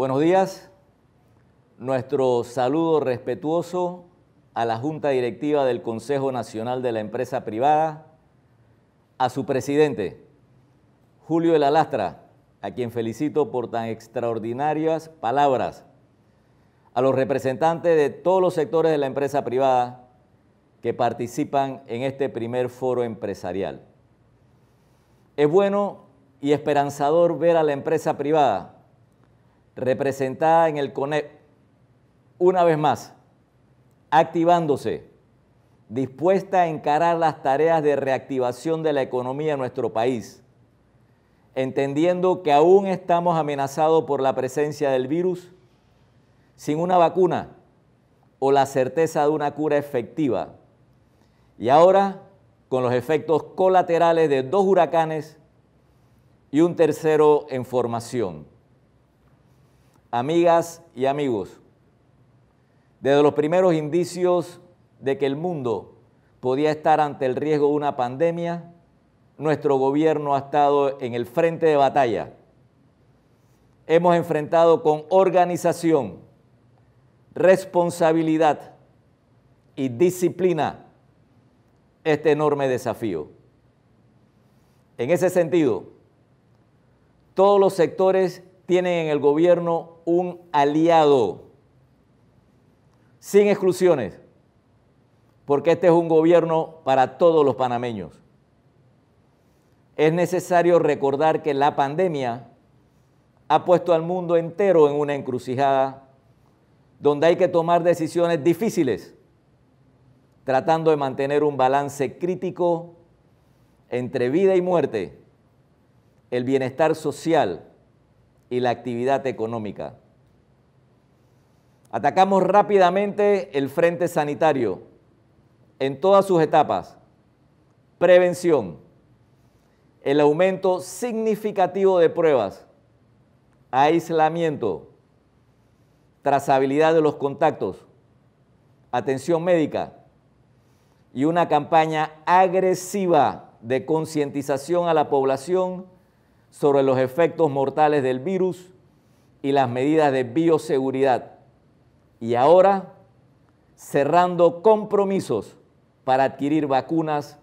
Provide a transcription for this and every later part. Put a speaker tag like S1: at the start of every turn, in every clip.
S1: Buenos días. Nuestro saludo respetuoso a la Junta Directiva del Consejo Nacional de la Empresa Privada, a su presidente, Julio de la Lastra, a quien felicito por tan extraordinarias palabras, a los representantes de todos los sectores de la empresa privada que participan en este primer foro empresarial. Es bueno y esperanzador ver a la empresa privada representada en el CONEP, una vez más, activándose, dispuesta a encarar las tareas de reactivación de la economía en nuestro país, entendiendo que aún estamos amenazados por la presencia del virus, sin una vacuna o la certeza de una cura efectiva. Y ahora, con los efectos colaterales de dos huracanes y un tercero en formación. Amigas y amigos, desde los primeros indicios de que el mundo podía estar ante el riesgo de una pandemia, nuestro gobierno ha estado en el frente de batalla. Hemos enfrentado con organización, responsabilidad y disciplina este enorme desafío. En ese sentido, todos los sectores tienen en el gobierno un aliado, sin exclusiones, porque este es un gobierno para todos los panameños. Es necesario recordar que la pandemia ha puesto al mundo entero en una encrucijada donde hay que tomar decisiones difíciles, tratando de mantener un balance crítico entre vida y muerte, el bienestar social, y la actividad económica. Atacamos rápidamente el frente sanitario en todas sus etapas. Prevención, el aumento significativo de pruebas, aislamiento, trazabilidad de los contactos, atención médica y una campaña agresiva de concientización a la población sobre los efectos mortales del virus y las medidas de bioseguridad. Y ahora, cerrando compromisos para adquirir vacunas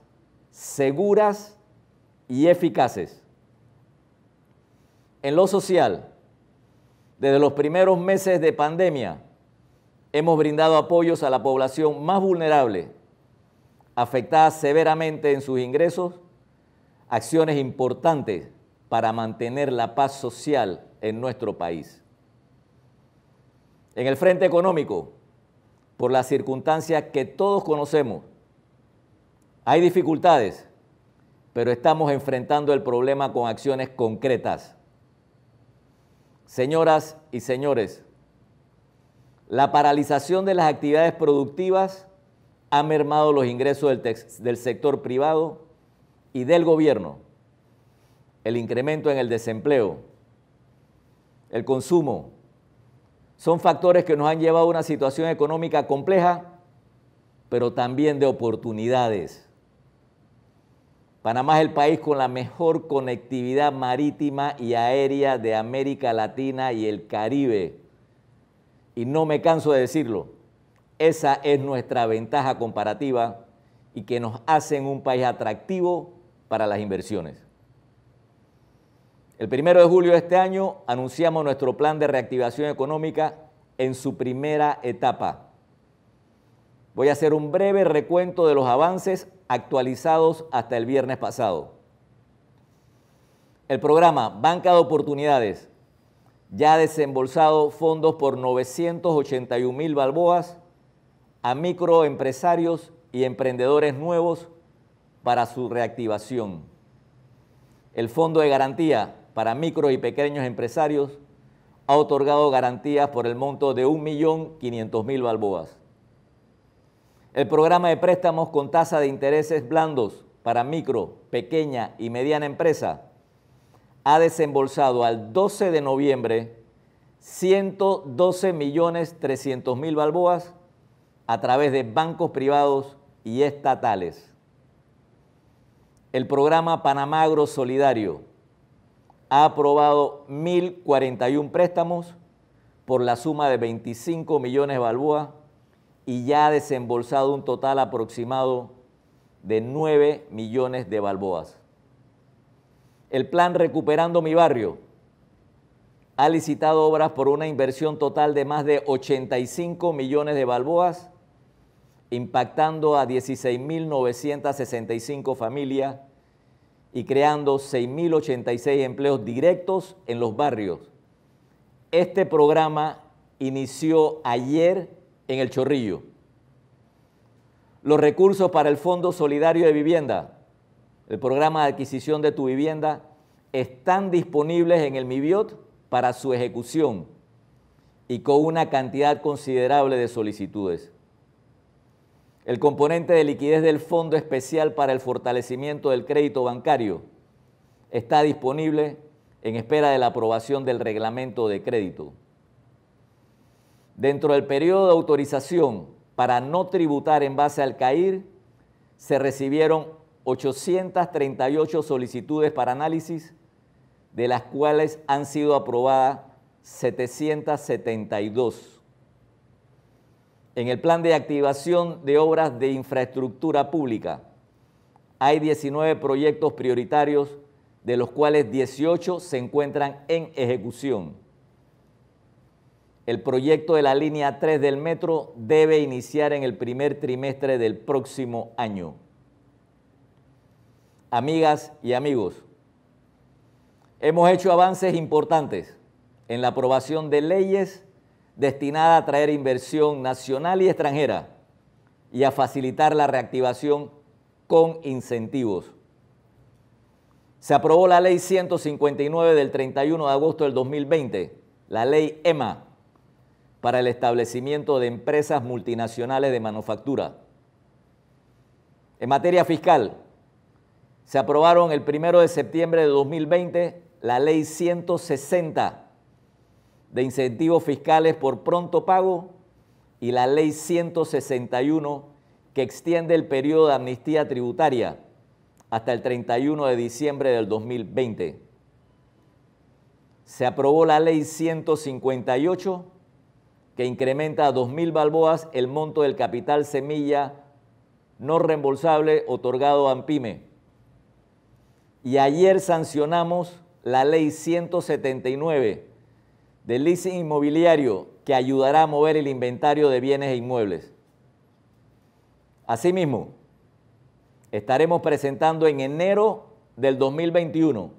S1: seguras y eficaces. En lo social, desde los primeros meses de pandemia, hemos brindado apoyos a la población más vulnerable, afectada severamente en sus ingresos, acciones importantes para mantener la paz social en nuestro país. En el frente económico, por las circunstancias que todos conocemos, hay dificultades, pero estamos enfrentando el problema con acciones concretas. Señoras y señores, la paralización de las actividades productivas ha mermado los ingresos del, sector privado y del gobierno el incremento en el desempleo, el consumo, son factores que nos han llevado a una situación económica compleja, pero también de oportunidades. Panamá es el país con la mejor conectividad marítima y aérea de América Latina y el Caribe. Y no me canso de decirlo, esa es nuestra ventaja comparativa y que nos hace un país atractivo para las inversiones. El primero de julio de este año anunciamos nuestro plan de reactivación económica en su primera etapa. Voy a hacer un breve recuento de los avances actualizados hasta el viernes pasado. El programa Banca de Oportunidades ya ha desembolsado fondos por 981 mil balboas a microempresarios y emprendedores nuevos para su reactivación. El Fondo de Garantía para micro y pequeños empresarios ha otorgado garantías por el monto de 1.500.000 balboas. El programa de préstamos con tasa de intereses blandos para micro, pequeña y mediana empresa ha desembolsado al 12 de noviembre 112.300.000 balboas a través de bancos privados y estatales. El programa Panamagro Solidario ha aprobado 1.041 préstamos por la suma de 25 millones de balboas y ya ha desembolsado un total aproximado de 9 millones de balboas. El plan Recuperando mi barrio ha licitado obras por una inversión total de más de 85 millones de balboas, impactando a 16.965 familias y creando 6.086 empleos directos en los barrios. Este programa inició ayer en El Chorrillo. Los recursos para el Fondo Solidario de Vivienda, el programa de adquisición de tu vivienda, están disponibles en el MIBIOT para su ejecución y con una cantidad considerable de solicitudes el componente de liquidez del Fondo Especial para el Fortalecimiento del Crédito Bancario está disponible en espera de la aprobación del reglamento de crédito. Dentro del periodo de autorización para no tributar en base al CAIR, se recibieron 838 solicitudes para análisis, de las cuales han sido aprobadas 772 en el plan de activación de obras de infraestructura pública hay 19 proyectos prioritarios, de los cuales 18 se encuentran en ejecución. El proyecto de la línea 3 del metro debe iniciar en el primer trimestre del próximo año. Amigas y amigos, hemos hecho avances importantes en la aprobación de leyes destinada a atraer inversión nacional y extranjera y a facilitar la reactivación con incentivos. Se aprobó la ley 159 del 31 de agosto del 2020, la ley EMA, para el establecimiento de empresas multinacionales de manufactura. En materia fiscal, se aprobaron el 1 de septiembre de 2020 la ley 160 de incentivos fiscales por pronto pago y la ley 161 que extiende el periodo de amnistía tributaria hasta el 31 de diciembre del 2020. Se aprobó la ley 158 que incrementa a 2.000 balboas el monto del capital semilla no reembolsable otorgado a AMPIME. Y ayer sancionamos la ley 179 del leasing inmobiliario que ayudará a mover el inventario de bienes e inmuebles. Asimismo, estaremos presentando en enero del 2021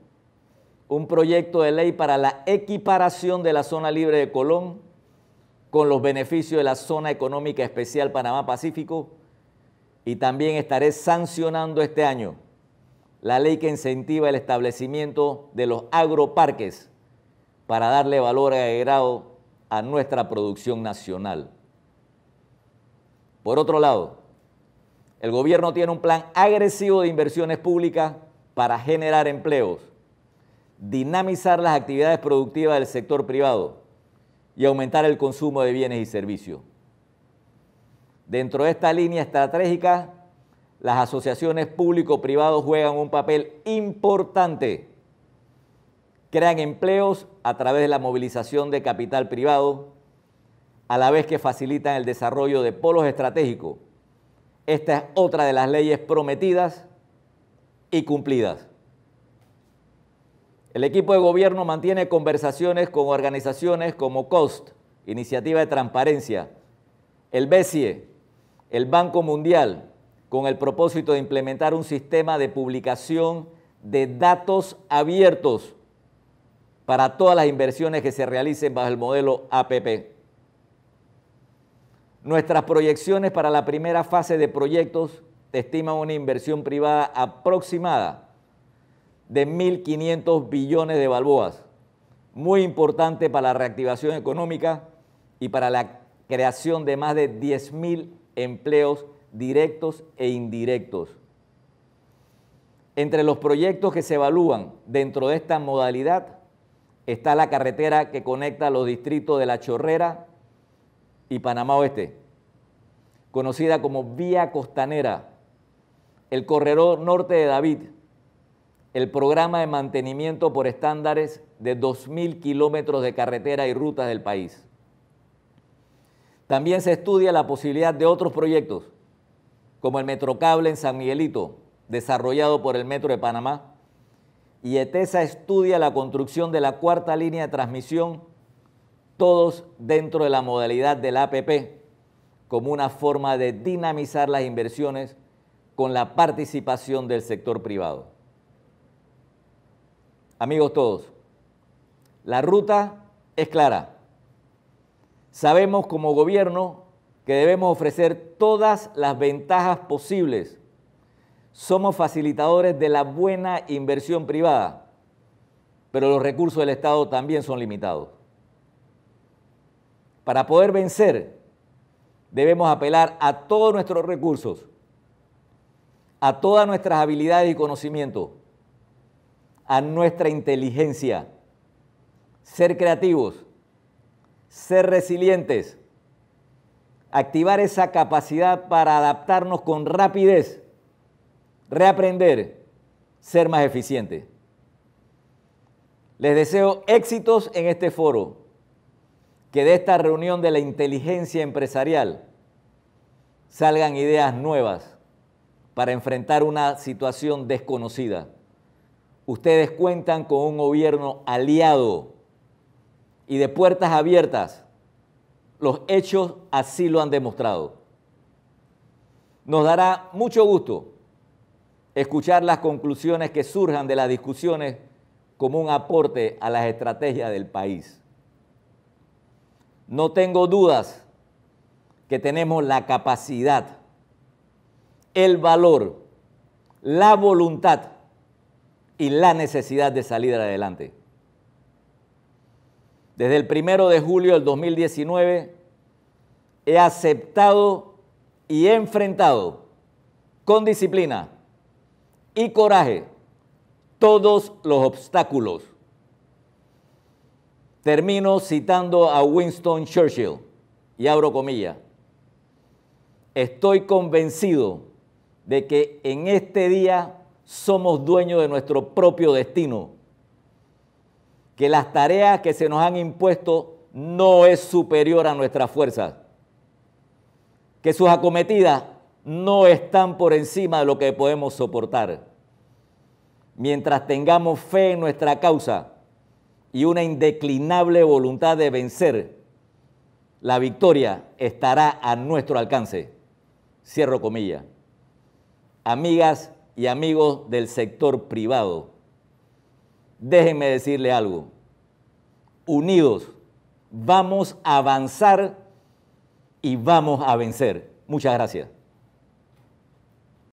S1: un proyecto de ley para la equiparación de la zona libre de Colón con los beneficios de la zona económica especial Panamá-Pacífico y también estaré sancionando este año la ley que incentiva el establecimiento de los agroparques para darle valor agregado a nuestra producción nacional. Por otro lado, el gobierno tiene un plan agresivo de inversiones públicas para generar empleos, dinamizar las actividades productivas del sector privado y aumentar el consumo de bienes y servicios. Dentro de esta línea estratégica, las asociaciones público-privado juegan un papel importante crean empleos a través de la movilización de capital privado, a la vez que facilitan el desarrollo de polos estratégicos. Esta es otra de las leyes prometidas y cumplidas. El equipo de gobierno mantiene conversaciones con organizaciones como COST, Iniciativa de Transparencia, el BESIE, el Banco Mundial, con el propósito de implementar un sistema de publicación de datos abiertos para todas las inversiones que se realicen bajo el modelo APP. Nuestras proyecciones para la primera fase de proyectos estiman una inversión privada aproximada de 1.500 billones de balboas, muy importante para la reactivación económica y para la creación de más de 10.000 empleos directos e indirectos. Entre los proyectos que se evalúan dentro de esta modalidad está la carretera que conecta los distritos de La Chorrera y Panamá Oeste, conocida como Vía Costanera, el corredor norte de David, el programa de mantenimiento por estándares de 2.000 kilómetros de carretera y rutas del país. También se estudia la posibilidad de otros proyectos, como el Metrocable en San Miguelito, desarrollado por el Metro de Panamá, y ETESA estudia la construcción de la cuarta línea de transmisión, todos dentro de la modalidad del APP, como una forma de dinamizar las inversiones con la participación del sector privado. Amigos todos, la ruta es clara. Sabemos como gobierno que debemos ofrecer todas las ventajas posibles somos facilitadores de la buena inversión privada, pero los recursos del Estado también son limitados. Para poder vencer, debemos apelar a todos nuestros recursos, a todas nuestras habilidades y conocimientos, a nuestra inteligencia, ser creativos, ser resilientes, activar esa capacidad para adaptarnos con rapidez reaprender, ser más eficiente. Les deseo éxitos en este foro, que de esta reunión de la inteligencia empresarial salgan ideas nuevas para enfrentar una situación desconocida. Ustedes cuentan con un gobierno aliado y de puertas abiertas. Los hechos así lo han demostrado. Nos dará mucho gusto escuchar las conclusiones que surjan de las discusiones como un aporte a las estrategias del país. No tengo dudas que tenemos la capacidad, el valor, la voluntad y la necesidad de salir adelante. Desde el primero de julio del 2019 he aceptado y he enfrentado con disciplina y coraje todos los obstáculos. Termino citando a Winston Churchill y abro comillas. Estoy convencido de que en este día somos dueños de nuestro propio destino, que las tareas que se nos han impuesto no es superior a nuestras fuerzas, que sus acometidas no están por encima de lo que podemos soportar. Mientras tengamos fe en nuestra causa y una indeclinable voluntad de vencer, la victoria estará a nuestro alcance. Cierro comillas. Amigas y amigos del sector privado, déjenme decirle algo. Unidos, vamos a avanzar y vamos a vencer. Muchas gracias.